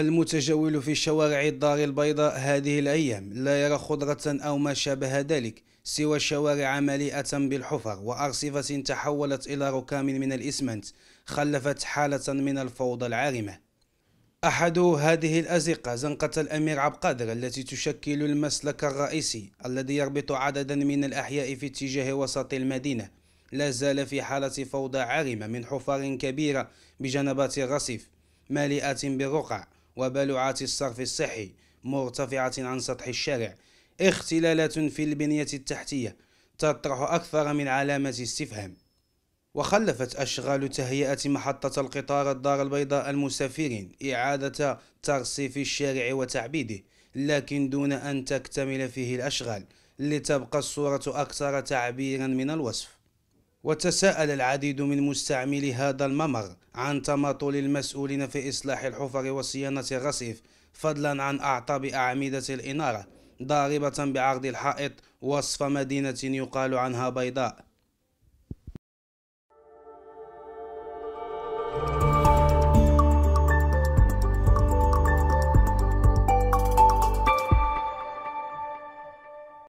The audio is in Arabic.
المتجول في شوارع الدار البيضاء هذه الأيام لا يرى خضرة أو ما شابه ذلك سوى شوارع مليئة بالحفر وأرصفة تحولت إلى ركام من الإسمنت خلفت حالة من الفوضى العارمة أحد هذه الأزقة زنقة الأمير عبقادر التي تشكل المسلك الرئيسي الذي يربط عددا من الأحياء في اتجاه وسط المدينة لا زال في حالة فوضى عارمة من حفر كبيرة بجنبات الرصيف مالئة بالرقع وبلعات الصرف الصحي مرتفعة عن سطح الشارع اختلالات في البنية التحتية تطرح أكثر من علامة استفهام وخلفت أشغال تهيئة محطة القطار الدار البيضاء المسافرين إعادة ترصيف الشارع وتعبيده لكن دون أن تكتمل فيه الأشغال لتبقى الصورة أكثر تعبيرا من الوصف وتساءل العديد من مستعملي هذا الممر عن تماطل المسؤولين في إصلاح الحفر وصيانة الرصيف فضلا عن أعطاب أعمدة الإنارة ضاربة بعرض الحائط وصف مدينة يقال عنها بيضاء